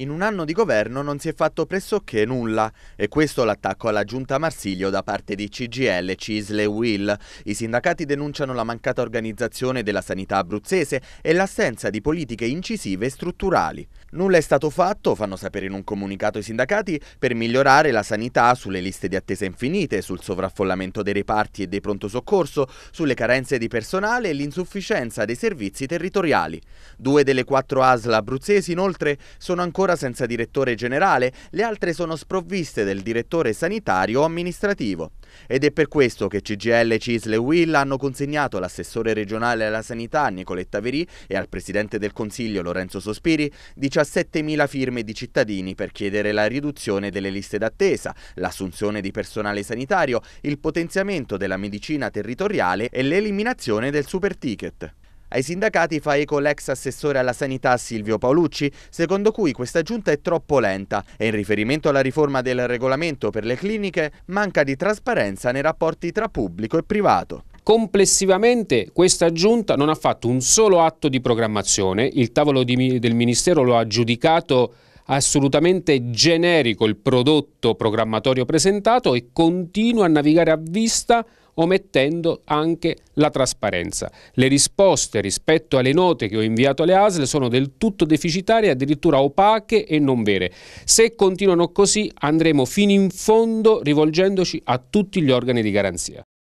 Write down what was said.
In un anno di governo non si è fatto pressoché nulla e questo l'attacco alla giunta Marsiglio da parte di CGL, Cisle e Will. I sindacati denunciano la mancata organizzazione della sanità abruzzese e l'assenza di politiche incisive e strutturali. Nulla è stato fatto, fanno sapere in un comunicato i sindacati, per migliorare la sanità sulle liste di attesa infinite, sul sovraffollamento dei reparti e dei pronto soccorso, sulle carenze di personale e l'insufficienza dei servizi territoriali. Due delle quattro ASL abruzzesi inoltre sono ancora ancora senza direttore generale, le altre sono sprovviste del direttore sanitario o amministrativo. Ed è per questo che CGL, Cisle e Will hanno consegnato all'assessore regionale alla sanità Nicoletta Verì e al presidente del Consiglio Lorenzo Sospiri 17.000 firme di cittadini per chiedere la riduzione delle liste d'attesa, l'assunzione di personale sanitario, il potenziamento della medicina territoriale e l'eliminazione del super ticket. Ai sindacati fa eco l'ex assessore alla sanità Silvio Paolucci, secondo cui questa giunta è troppo lenta e in riferimento alla riforma del regolamento per le cliniche manca di trasparenza nei rapporti tra pubblico e privato. Complessivamente questa giunta non ha fatto un solo atto di programmazione, il tavolo di, del Ministero lo ha giudicato assolutamente generico il prodotto programmatorio presentato e continua a navigare a vista omettendo anche la trasparenza. Le risposte rispetto alle note che ho inviato alle ASL sono del tutto deficitarie, addirittura opache e non vere. Se continuano così andremo fino in fondo rivolgendoci a tutti gli organi di garanzia.